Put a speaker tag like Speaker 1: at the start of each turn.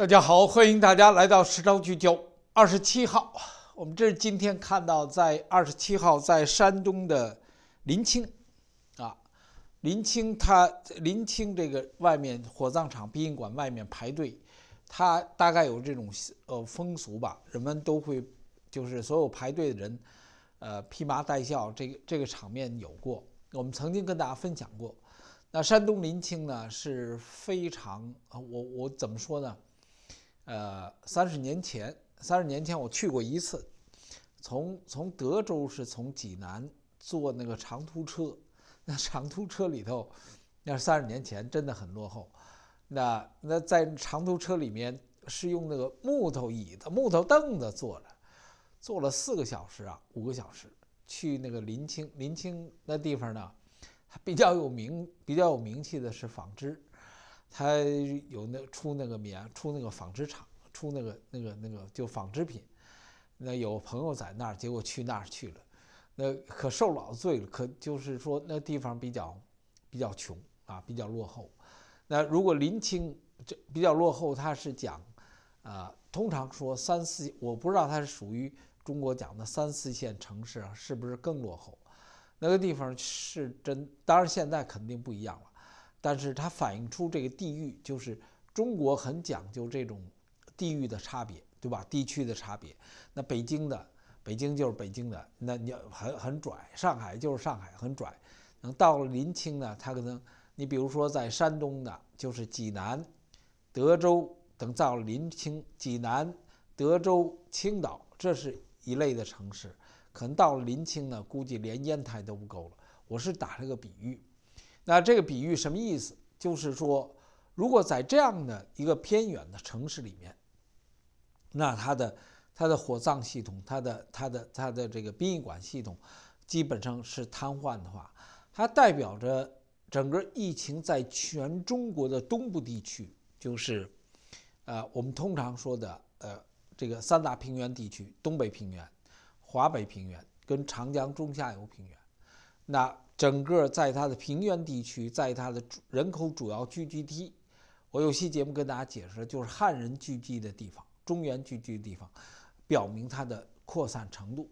Speaker 1: 大家好，欢迎大家来到时昭聚焦。二十七号，我们这是今天看到，在二十七号在山东的临清啊，临清他临清这个外面火葬场殡仪馆外面排队，他大概有这种呃风俗吧，人们都会就是所有排队的人，呃披麻戴孝这个这个场面有过，我们曾经跟大家分享过。那山东临清呢是非常啊，我我怎么说呢？呃，三十年前，三十年前我去过一次，从从德州是从济南坐那个长途车，那长途车里头，那三十年前真的很落后，那那在长途车里面是用那个木头椅子、木头凳子坐着，坐了四个小时啊，五个小时去那个临清，临清那地方呢，比较有名，比较有名气的是纺织。他有那出那个棉，出那个纺织厂，出那个那个那个就纺织品。那有朋友在那儿，结果去那儿去了，那可受老罪了。可就是说那地方比较比较穷啊，比较落后。那如果临清这比较落后，他是讲啊，通常说三四，我不知道他是属于中国讲的三四线城市啊，是不是更落后？那个地方是真，当然现在肯定不一样了。但是它反映出这个地域，就是中国很讲究这种地域的差别，对吧？地区的差别。那北京的，北京就是北京的，那你很很拽；上海就是上海，很拽。等到了临清呢，它可能你比如说在山东的，就是济南、德州等；到了临清，济南、德州、青岛，这是一类的城市。可能到了临清呢，估计连烟台都不够了。我是打了个比喻。那这个比喻什么意思？就是说，如果在这样的一个偏远的城市里面，那它的它的火葬系统、它的它的它的这个殡仪馆系统基本上是瘫痪的话，它代表着整个疫情在全中国的东部地区，就是，呃，我们通常说的呃这个三大平原地区：东北平原、华北平原跟长江中下游平原。那整个在它的平原地区，在它的人口主要聚居地，我有期节目跟大家解释就是汉人聚居的地方，中原聚居的地方，表明它的扩散程度。